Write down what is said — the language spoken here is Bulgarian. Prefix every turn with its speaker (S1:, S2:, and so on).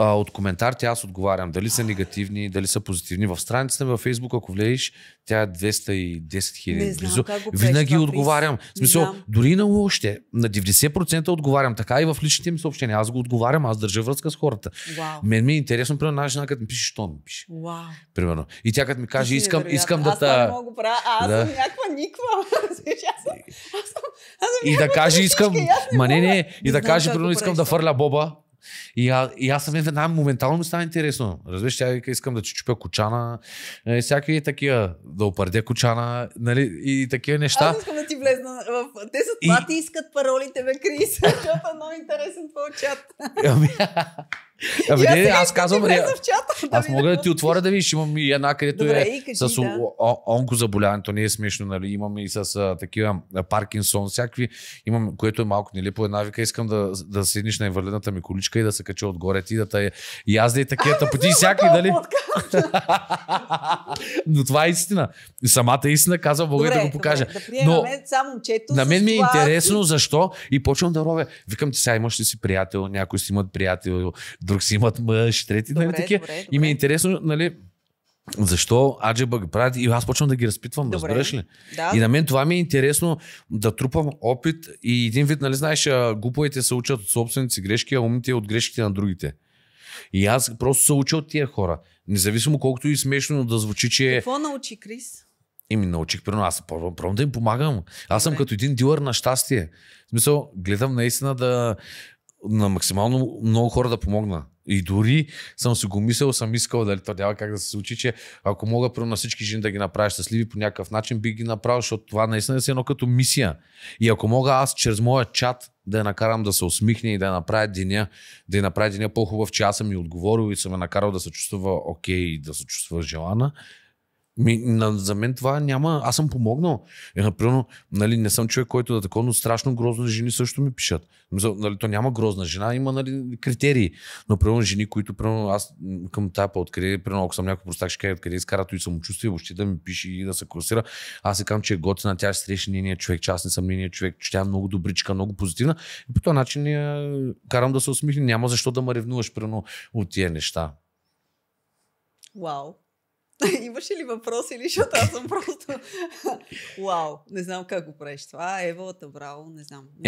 S1: а, от коментарите аз отговарям. Дали са негативни, дали са позитивни. В страницата ми във Фейсбук, ако влезеш, тя е 210 хиляди. Близо. Винаги пречва, отговарям. В смисъл, дори на още, на 90% отговарям. Така и в личните ми съобщения. Аз го отговарям, аз държа връзка с хората. Вау. Мен ми е интересно, примерно, една жена, като ми пише, що ми пише. Вау. Примерно. И тя като ми каже, искам, искам да та. не мога правя, аз да. съм някаква никва. И да каже, искам. Ма не, не. И да каже, примерно, искам да фърля боба. И, а, и аз съм веднага моментално ми стана интересно. Разбираш, тя вика, искам да чупя кочана, е, всякакви такива, да опърдя кочана, нали, и такива неща. Аз искам да ти влезна в... Те са това, и... ти искат паролите, бе, Крис, защото е много интересен твой чат. Ами, ами не, аз казвам... Ти в чат. Аз мога да ти отворя да видиш. Имам и една, където е с онкозаболяването. Не е смешно, нали? Имам и с такива Паркинсон, всякакви. Имам, което е малко нелепо. Нали, една вика искам да, да седнеш на инвалидната ми количка и да се кача отгоре ти, да те язда и такива тъпоти всякакви, е дали? Но това е истина. Самата истина казвам, мога да го покажа. Но, на мен ми е интересно защо и почвам да ровя. Викам ти сега имаш ли си приятел, някой си имат приятел, друг си имат мъж, трети, нали такива. И ми е интересно, нали, защо Аджеба ги правят и аз почвам да ги разпитвам, Добре. разбираш ли? Да. И на мен това ми е интересно да трупам опит и един вид, нали знаеш, глуповете се учат от собствените си грешки, а умните от грешките на другите. И аз просто се уча от тия хора. Независимо колкото и смешно да звучи, че... Какво научи Крис? И ми научих, но. аз пробвам, пробвам да им помагам. Аз съм Добре. като един дилър на щастие. В смисъл, гледам наистина да на максимално много хора да помогна. И дори съм си го мислил, съм искал дали това няма как да се случи, че ако мога на всички жени да ги направя щастливи по някакъв начин, би ги направил, защото това наистина е едно като мисия. И ако мога аз чрез моя чат да я накарам да се усмихне и да я направя деня, да я направя деня по-хубав, че аз съм и отговорил и съм я накарал да се чувства окей okay, и да се чувства желана, ми, на, за мен това няма. Аз съм помогнал. Е, например, нали, не съм човек, който да е такова, но страшно грозно жени също ми пишат. нали, то няма грозна жена, има нали, критерии. Но, примерно, жени, които, примерно, аз към по откъде, примерно, ако съм някой простак, ще кажа откъде изкарат, и самочувствие, въобще да ми пише и да се курсира. Аз се казвам, че е готина, тя ще срещне нения човек, че аз не съм нения човек, че тя е много добричка, много позитивна. И по този начин я карам да се усмихне. Няма защо да ме ревнуваш, примерно, от тия неща. Вау. Wow. Имаш ли въпрос или защото аз съм просто... Вау, не знам как го правиш това. Ева, браво, не знам.